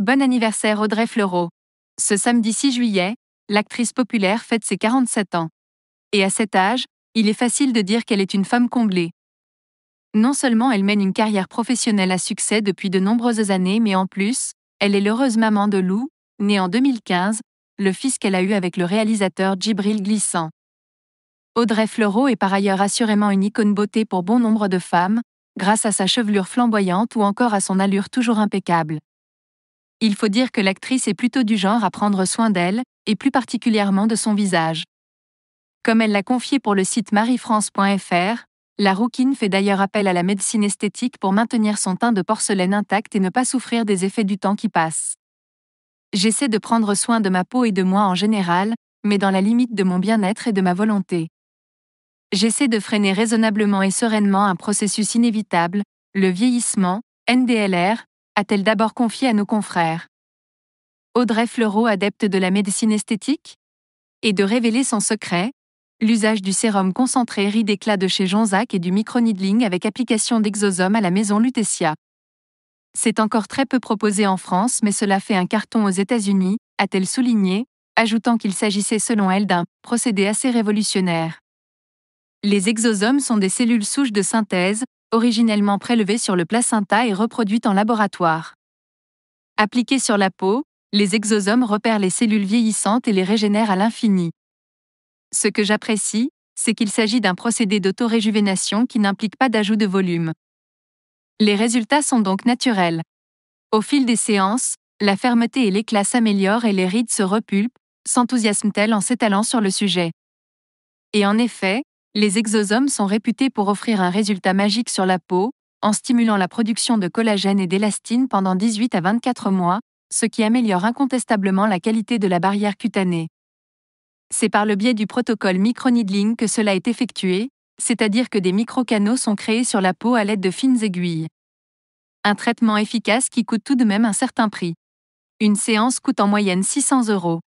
Bon anniversaire Audrey Fleureau. Ce samedi 6 juillet, l'actrice populaire fête ses 47 ans. Et à cet âge, il est facile de dire qu'elle est une femme comblée. Non seulement elle mène une carrière professionnelle à succès depuis de nombreuses années, mais en plus, elle est l'heureuse maman de Lou, née en 2015, le fils qu'elle a eu avec le réalisateur Djibril Glissant. Audrey Fleureau est par ailleurs assurément une icône beauté pour bon nombre de femmes, grâce à sa chevelure flamboyante ou encore à son allure toujours impeccable. Il faut dire que l'actrice est plutôt du genre à prendre soin d'elle, et plus particulièrement de son visage. Comme elle l'a confié pour le site mariefrance.fr, la rouquine fait d'ailleurs appel à la médecine esthétique pour maintenir son teint de porcelaine intact et ne pas souffrir des effets du temps qui passe. J'essaie de prendre soin de ma peau et de moi en général, mais dans la limite de mon bien-être et de ma volonté. J'essaie de freiner raisonnablement et sereinement un processus inévitable, le vieillissement, NDLR, a-t-elle d'abord confié à nos confrères. Audrey Fleureau, adepte de la médecine esthétique Et de révéler son secret, l'usage du sérum concentré ride éclat de chez Jonzac et du microneedling avec application d'exosomes à la maison Lutetia. C'est encore très peu proposé en France, mais cela fait un carton aux États-Unis, a-t-elle souligné, ajoutant qu'il s'agissait selon elle d'un procédé assez révolutionnaire. Les exosomes sont des cellules souches de synthèse, originellement prélevée sur le placenta et reproduite en laboratoire. Appliquée sur la peau, les exosomes repèrent les cellules vieillissantes et les régénèrent à l'infini. Ce que j'apprécie, c'est qu'il s'agit d'un procédé d'autoréjuvénation qui n'implique pas d'ajout de volume. Les résultats sont donc naturels. Au fil des séances, la fermeté et l'éclat s'améliorent et les rides se repulpent, s'enthousiasme-t-elle en s'étalant sur le sujet. Et en effet, les exosomes sont réputés pour offrir un résultat magique sur la peau, en stimulant la production de collagène et d'élastine pendant 18 à 24 mois, ce qui améliore incontestablement la qualité de la barrière cutanée. C'est par le biais du protocole microneedling que cela est effectué, c'est-à-dire que des microcanaux sont créés sur la peau à l'aide de fines aiguilles. Un traitement efficace qui coûte tout de même un certain prix. Une séance coûte en moyenne 600 euros.